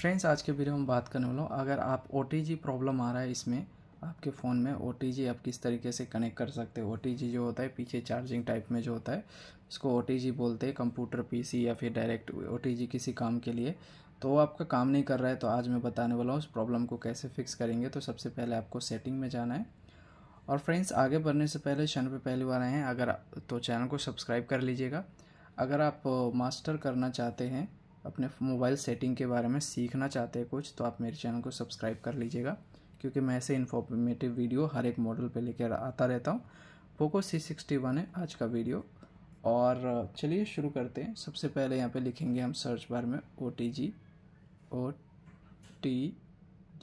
friends आज के video में बात करने वाला हूँ अगर आप ओ प्रॉब्लम आ रहा है इसमें आपके फ़ोन में ओ आप किस तरीके से कनेक्ट कर सकते हैं ओ जो होता है पीछे चार्जिंग टाइप में जो होता है उसको ओ बोलते हैं कंप्यूटर पी या फिर डायरेक्ट ओ किसी काम के लिए तो आपका काम नहीं कर रहा है तो आज मैं बताने वाला हूँ उस प्रॉब्लम को कैसे फिक्स करेंगे तो सबसे पहले आपको सेटिंग में जाना है और फ्रेंड्स आगे बढ़ने से पहले चैनल पे पहली बार आए हैं अगर तो चैनल को सब्सक्राइब कर लीजिएगा अगर आप मास्टर करना चाहते हैं अपने मोबाइल सेटिंग के बारे में सीखना चाहते हैं कुछ तो आप मेरे चैनल को सब्सक्राइब कर लीजिएगा क्योंकि मैं ऐसे इन्फॉर्मेटिव वीडियो हर एक मॉडल पे लेकर आता रहता हूँ पोको सी सिक्सटी वन है आज का वीडियो और चलिए शुरू करते हैं सबसे पहले यहाँ पे लिखेंगे हम सर्च बार में O T G O T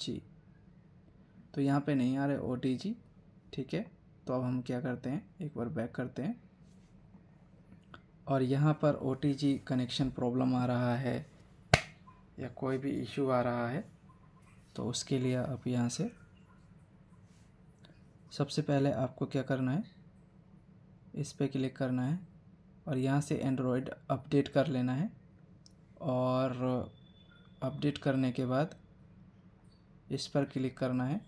G तो यहाँ पे नहीं आ रहे ओ टी जी ठीक है तो अब हम क्या करते हैं एक बार बैक करते हैं और यहाँ पर ओ कनेक्शन प्रॉब्लम आ रहा है या कोई भी इशू आ रहा है तो उसके लिए आप यहाँ से सबसे पहले आपको क्या करना है इस पर क्लिक करना है और यहाँ से एंड्रॉयड अपडेट कर लेना है और अपडेट करने के बाद इस पर क्लिक करना है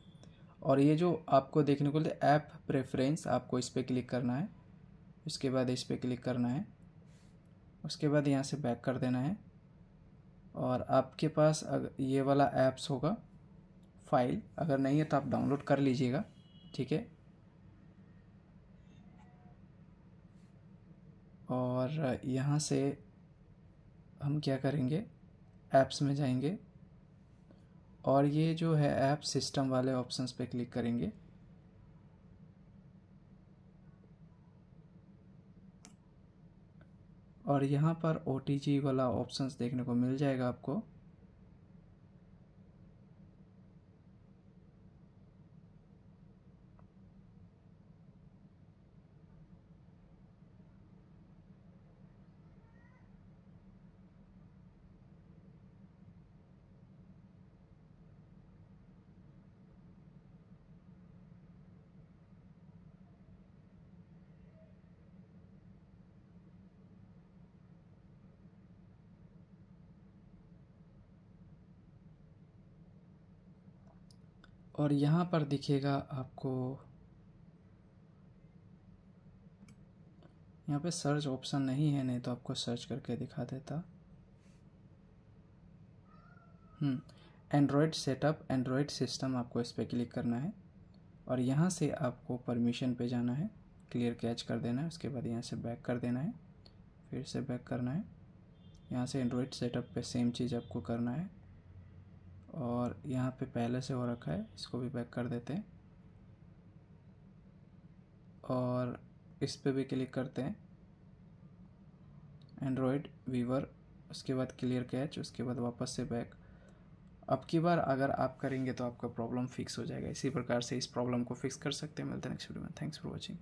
और ये जो आपको देखने को मिलता है ऐप प्रेफरेंस आपको इस पर क्लिक करना है उसके बाद इस पर क्लिक करना है उसके बाद यहाँ से बैक कर देना है और आपके पास ये वाला ऐप्स होगा फाइल अगर नहीं है तो आप डाउनलोड कर लीजिएगा ठीक है और यहाँ से हम क्या करेंगे ऐप्स में जाएंगे और ये जो है ऐप सिस्टम वाले ऑप्शंस पे क्लिक करेंगे और यहाँ पर ओ वाला ऑप्शंस देखने को मिल जाएगा आपको और यहाँ पर दिखेगा आपको यहाँ पे सर्च ऑप्शन नहीं है नहीं तो आपको सर्च करके दिखा देता एंड्रॉयड सेटअप एंड्रॉयड सिस्टम आपको इस पर क्लिक करना है और यहाँ से आपको परमिशन पे जाना है क्लियर कैच कर देना है उसके बाद यहाँ से बैक कर देना है फिर से बैक करना है यहाँ से एंड्रॉयड सेटअप पे सेम चीज़ आपको करना है और यहाँ पे पहले से हो रखा है इसको भी बैक कर देते हैं और इस पर भी क्लिक करते हैं एंड्रॉयड वीवर उसके बाद क्लियर कैच उसके बाद वापस से बैक अब की बार अगर आप करेंगे तो आपका प्रॉब्लम फिक्स हो जाएगा इसी प्रकार से इस प्रॉब्लम को फिक्स कर सकते हैं मिलते हैं नेक्स्ट वीडियो में थैंक्स फॉर वॉचिंग